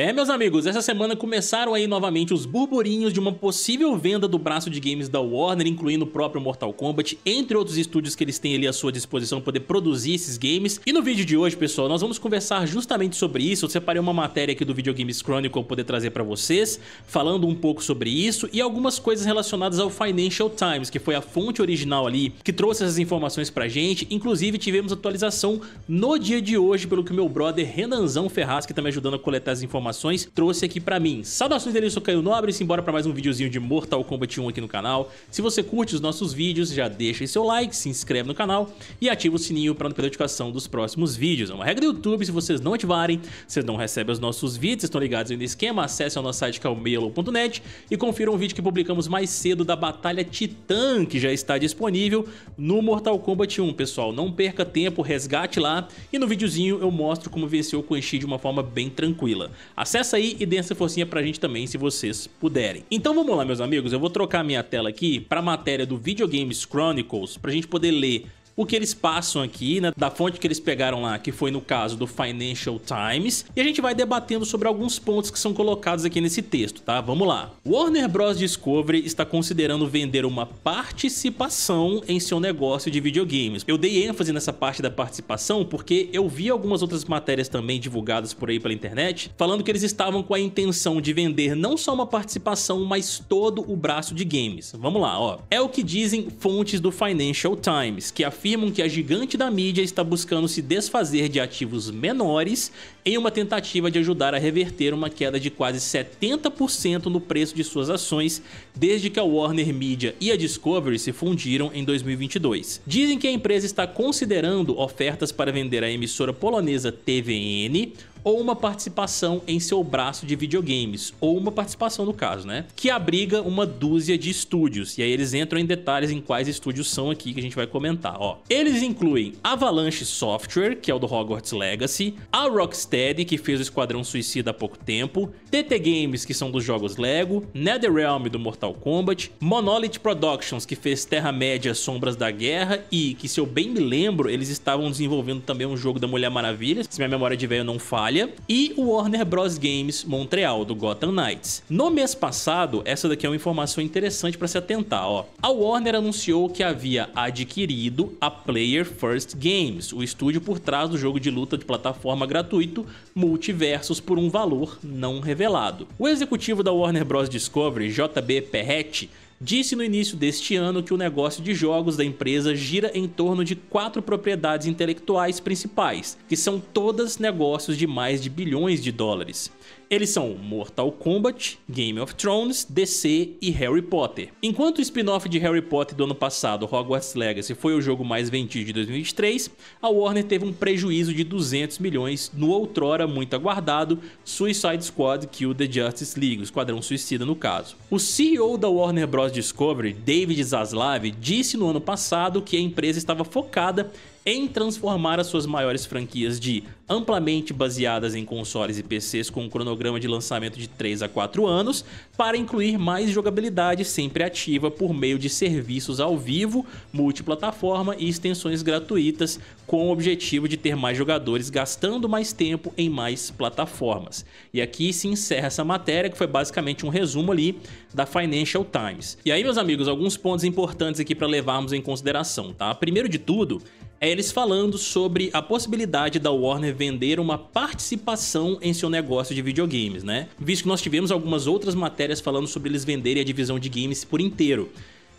É, meus amigos, essa semana começaram aí novamente os burburinhos de uma possível venda do braço de games da Warner, incluindo o próprio Mortal Kombat, entre outros estúdios que eles têm ali à sua disposição para poder produzir esses games. E no vídeo de hoje, pessoal, nós vamos conversar justamente sobre isso. Eu separei uma matéria aqui do Video Games Chronicle poder trazer para vocês, falando um pouco sobre isso e algumas coisas relacionadas ao Financial Times, que foi a fonte original ali que trouxe essas informações pra gente. Inclusive, tivemos atualização no dia de hoje, pelo que meu brother Renanzão Ferraz, que tá me ajudando a coletar as informações informações, trouxe aqui pra mim. Saudações dele, eu sou Caio Nobre, simbora pra mais um videozinho de Mortal Kombat 1 aqui no canal. Se você curte os nossos vídeos, já deixa seu like, se inscreve no canal e ativa o sininho pra não perder a notificação dos próximos vídeos. É uma regra do YouTube, se vocês não ativarem, vocês não recebem os nossos vídeos, estão ligados ainda no esquema, acesse o nosso site calmelo.net é e confira um vídeo que publicamos mais cedo da Batalha Titã, que já está disponível no Mortal Kombat 1, pessoal. Não perca tempo, resgate lá e no videozinho eu mostro como venceu o Quan Chi de uma forma bem tranquila. Acessa aí e dê essa forcinha pra gente também se vocês puderem. Então vamos lá, meus amigos, eu vou trocar minha tela aqui pra matéria do Video Games Chronicles pra gente poder ler o que eles passam aqui, né, da fonte que eles pegaram lá, que foi no caso do Financial Times, e a gente vai debatendo sobre alguns pontos que são colocados aqui nesse texto, tá? Vamos lá. Warner Bros Discovery está considerando vender uma participação em seu negócio de videogames. Eu dei ênfase nessa parte da participação porque eu vi algumas outras matérias também divulgadas por aí pela internet, falando que eles estavam com a intenção de vender não só uma participação, mas todo o braço de games. Vamos lá, ó. É o que dizem fontes do Financial Times, que afirma afirmam que a gigante da mídia está buscando se desfazer de ativos menores em uma tentativa de ajudar a reverter uma queda de quase 70% no preço de suas ações desde que a Warner Media e a Discovery se fundiram em 2022. Dizem que a empresa está considerando ofertas para vender a emissora polonesa TVN, ou uma participação em seu braço de videogames, ou uma participação no caso, né? Que abriga uma dúzia de estúdios. E aí eles entram em detalhes em quais estúdios são aqui que a gente vai comentar, ó. Eles incluem Avalanche Software, que é o do Hogwarts Legacy, a Rocksteady, que fez o Esquadrão Suicida há pouco tempo, TT Games, que são dos jogos Lego, NetherRealm do Mortal Kombat, Monolith Productions, que fez Terra-média Sombras da Guerra e que, se eu bem me lembro, eles estavam desenvolvendo também um jogo da Mulher Maravilha, se minha memória de velho não falha, e o Warner Bros. Games Montreal, do Gotham Knights. No mês passado, essa daqui é uma informação interessante para se atentar. Ó. A Warner anunciou que havia adquirido a Player First Games, o estúdio por trás do jogo de luta de plataforma gratuito Multiversus, por um valor não revelado. O executivo da Warner Bros. Discovery, JB Perretti, disse no início deste ano que o negócio de jogos da empresa gira em torno de quatro propriedades intelectuais principais, que são todas negócios de mais de bilhões de dólares. Eles são Mortal Kombat, Game of Thrones, DC e Harry Potter. Enquanto o spin-off de Harry Potter do ano passado, Hogwarts Legacy, foi o jogo mais vendido de 2023, a Warner teve um prejuízo de 200 milhões no outrora muito aguardado Suicide Squad Kill the Justice League, o Esquadrão Suicida no caso. O CEO da Warner Bros. Discovery, David Zaslav, disse no ano passado que a empresa estava focada em transformar as suas maiores franquias de amplamente baseadas em consoles e PCs com um cronograma de lançamento de 3 a 4 anos, para incluir mais jogabilidade sempre ativa por meio de serviços ao vivo, multiplataforma e extensões gratuitas, com o objetivo de ter mais jogadores gastando mais tempo em mais plataformas. E aqui se encerra essa matéria, que foi basicamente um resumo ali da Financial Times. E aí, meus amigos, alguns pontos importantes aqui para levarmos em consideração, tá? Primeiro de tudo, é eles falando sobre a possibilidade da Warner vender uma participação em seu negócio de videogames, né? Visto que nós tivemos algumas outras matérias falando sobre eles venderem a divisão de games por inteiro.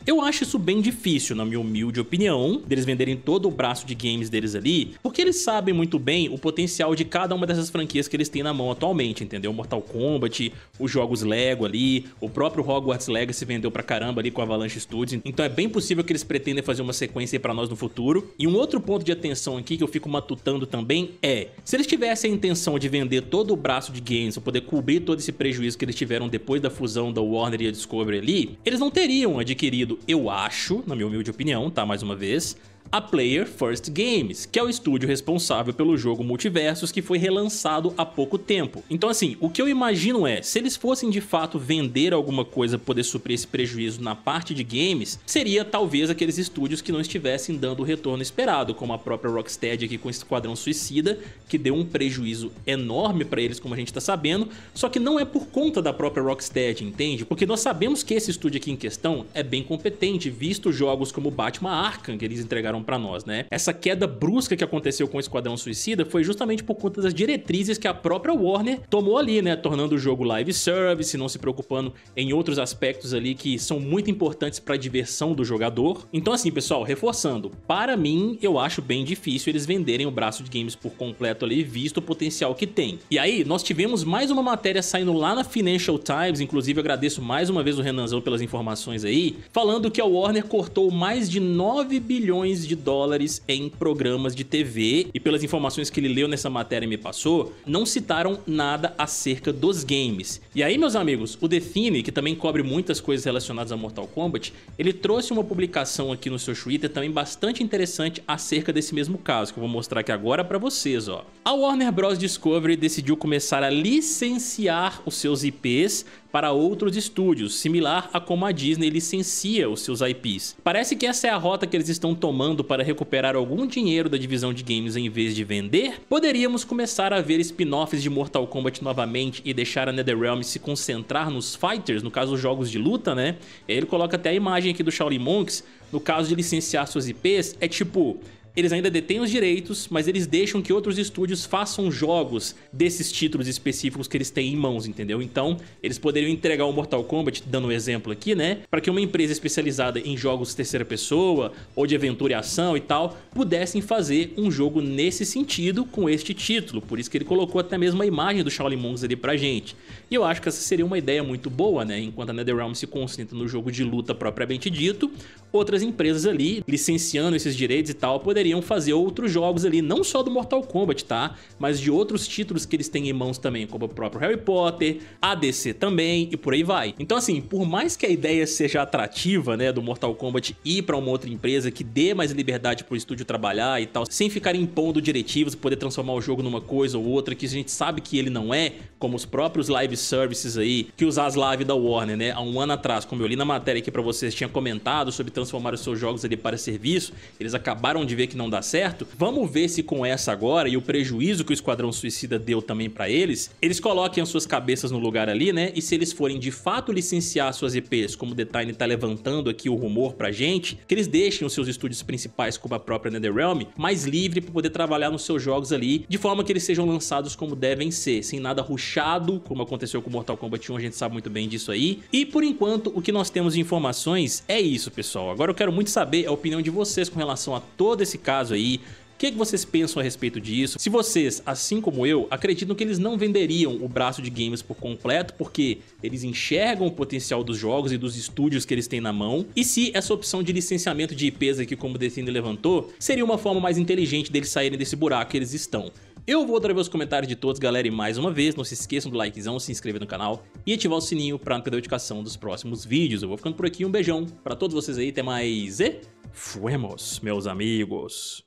Eu acho isso bem difícil, na minha humilde opinião, deles venderem todo o braço de games deles ali, porque eles sabem muito bem o potencial de cada uma dessas franquias que eles têm na mão atualmente, entendeu? Mortal Kombat, os jogos Lego ali, o próprio Hogwarts Legacy vendeu pra caramba ali com a Avalanche Studios, então é bem possível que eles pretendem fazer uma sequência aí pra nós no futuro. E um outro ponto de atenção aqui que eu fico matutando também é, se eles tivessem a intenção de vender todo o braço de games ou poder cobrir todo esse prejuízo que eles tiveram depois da fusão da Warner e a Discovery ali, eles não teriam adquirido sentido, eu acho, na minha humilde opinião, tá? Mais uma vez, a Player First Games, que é o estúdio responsável pelo jogo Multiversos que foi relançado há pouco tempo. Então assim, o que eu imagino é, se eles fossem de fato vender alguma coisa para poder suprir esse prejuízo na parte de games, seria talvez aqueles estúdios que não estivessem dando o retorno esperado, como a própria Rocksteady aqui com esse Esquadrão Suicida, que deu um prejuízo enorme para eles, como a gente tá sabendo, só que não é por conta da própria Rocksteady, entende? Porque nós sabemos que esse estúdio aqui em questão é bem competente, visto jogos como Batman Arkham, que eles entregaram chegaram para nós, né? Essa queda brusca que aconteceu com o Esquadrão Suicida foi justamente por conta das diretrizes que a própria Warner tomou ali, né? Tornando o jogo live service, não se preocupando em outros aspectos ali que são muito importantes para a diversão do jogador. Então assim, pessoal, reforçando, para mim eu acho bem difícil eles venderem o braço de games por completo ali, visto o potencial que tem. E aí, nós tivemos mais uma matéria saindo lá na Financial Times, inclusive agradeço mais uma vez o Renanzão pelas informações aí, falando que a Warner cortou mais de 9 bilhões milhões de dólares em programas de TV e pelas informações que ele leu nessa matéria e me passou, não citaram nada acerca dos games. E aí, meus amigos, o Define, que também cobre muitas coisas relacionadas a Mortal Kombat, ele trouxe uma publicação aqui no seu Twitter também bastante interessante acerca desse mesmo caso, que eu vou mostrar aqui agora para vocês, ó. A Warner Bros Discovery decidiu começar a licenciar os seus IPs para outros estúdios, similar a como a Disney licencia os seus IPs. Parece que essa é a rota que eles estão tomando para recuperar algum dinheiro da divisão de games em vez de vender. Poderíamos começar a ver spin-offs de Mortal Kombat novamente e deixar a NetherRealm se concentrar nos fighters, no caso os jogos de luta, né? Ele coloca até a imagem aqui do Shaolin Monks, no caso de licenciar suas IPs, é tipo, eles ainda detêm os direitos, mas eles deixam que outros estúdios façam jogos desses títulos específicos que eles têm em mãos, entendeu? Então, eles poderiam entregar o Mortal Kombat, dando um exemplo aqui, né? Para que uma empresa especializada em jogos terceira pessoa ou de aventura e ação e tal, pudessem fazer um jogo nesse sentido com este título. Por isso que ele colocou até mesmo a imagem do Shaolin Monks ali pra gente. E eu acho que essa seria uma ideia muito boa, né? Enquanto a NetherRealm se concentra no jogo de luta propriamente dito, outras empresas ali, licenciando esses direitos e tal, poderiam poderiam fazer outros jogos ali, não só do Mortal Kombat, tá? Mas de outros títulos que eles têm em mãos também, como o próprio Harry Potter, ADC também e por aí vai. Então assim, por mais que a ideia seja atrativa, né, do Mortal Kombat ir para uma outra empresa que dê mais liberdade pro estúdio trabalhar e tal, sem ficar impondo diretivos, poder transformar o jogo numa coisa ou outra que a gente sabe que ele não é, como os próprios live services aí, que usar as live da Warner, né, há um ano atrás, como eu li na matéria aqui para vocês, tinha comentado sobre transformar os seus jogos ali para serviço, eles acabaram de ver que não dá certo. Vamos ver se com essa agora e o prejuízo que o Esquadrão Suicida deu também para eles, eles coloquem as suas cabeças no lugar ali, né? E se eles forem de fato licenciar suas IPs, como o The Tiny tá levantando aqui o rumor pra gente, que eles deixem os seus estúdios principais, como a própria NetherRealm, mais livre para poder trabalhar nos seus jogos ali, de forma que eles sejam lançados como devem ser, sem nada ruchado, como aconteceu com Mortal Kombat 1, a gente sabe muito bem disso aí. E por enquanto, o que nós temos de informações é isso, pessoal. Agora eu quero muito saber a opinião de vocês com relação a todo esse caso aí. O que, que vocês pensam a respeito disso? Se vocês, assim como eu, acreditam que eles não venderiam o braço de games por completo porque eles enxergam o potencial dos jogos e dos estúdios que eles têm na mão, e se essa opção de licenciamento de IPs aqui como o Defender levantou, seria uma forma mais inteligente deles saírem desse buraco que eles estão. Eu vou adorar os comentários de todos, galera, e mais uma vez, não se esqueçam do likezão, se inscrever no canal e ativar o sininho para não perder a notificação dos próximos vídeos. Eu vou ficando por aqui, um beijão para todos vocês aí, até mais e fuemos, meus amigos!